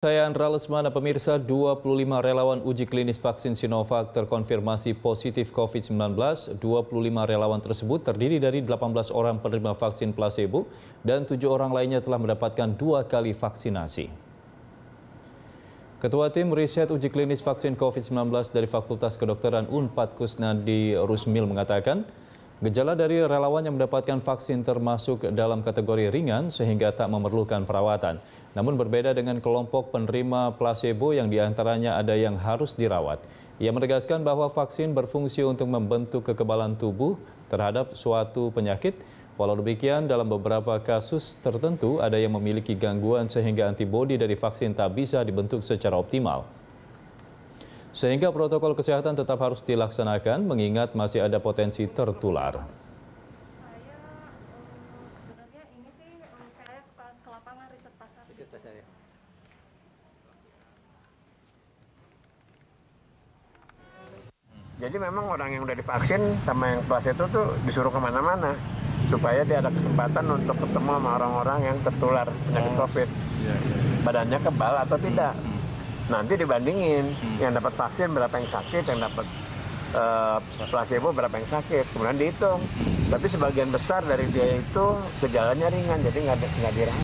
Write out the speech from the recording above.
Saya Andra Lesmana, pemirsa 25 relawan uji klinis vaksin Sinovac terkonfirmasi positif COVID-19. 25 relawan tersebut terdiri dari 18 orang penerima vaksin placebo dan 7 orang lainnya telah mendapatkan dua kali vaksinasi. Ketua Tim Riset Uji Klinis Vaksin COVID-19 dari Fakultas Kedokteran UNPAD Kusnadi Rusmil mengatakan, Gejala dari relawan yang mendapatkan vaksin termasuk dalam kategori ringan sehingga tak memerlukan perawatan. Namun berbeda dengan kelompok penerima placebo yang diantaranya ada yang harus dirawat. Ia menegaskan bahwa vaksin berfungsi untuk membentuk kekebalan tubuh terhadap suatu penyakit. Walau demikian, dalam beberapa kasus tertentu ada yang memiliki gangguan sehingga antibodi dari vaksin tak bisa dibentuk secara optimal. Sehingga protokol kesehatan tetap harus dilaksanakan mengingat masih ada potensi tertular. Jadi memang orang yang udah divaksin sama yang kelas itu tuh disuruh kemana-mana supaya dia ada kesempatan untuk ketemu sama orang-orang yang tertular penyakit oh. COVID. Iya, iya. Badannya kebal atau hmm. tidak. Hmm. Nanti dibandingin hmm. yang dapat vaksin berapa yang sakit, yang dapat uh, placebo berapa yang sakit, kemudian dihitung. Tapi sebagian besar dari dia itu gejalanya ringan, jadi nggak nggak dirawat.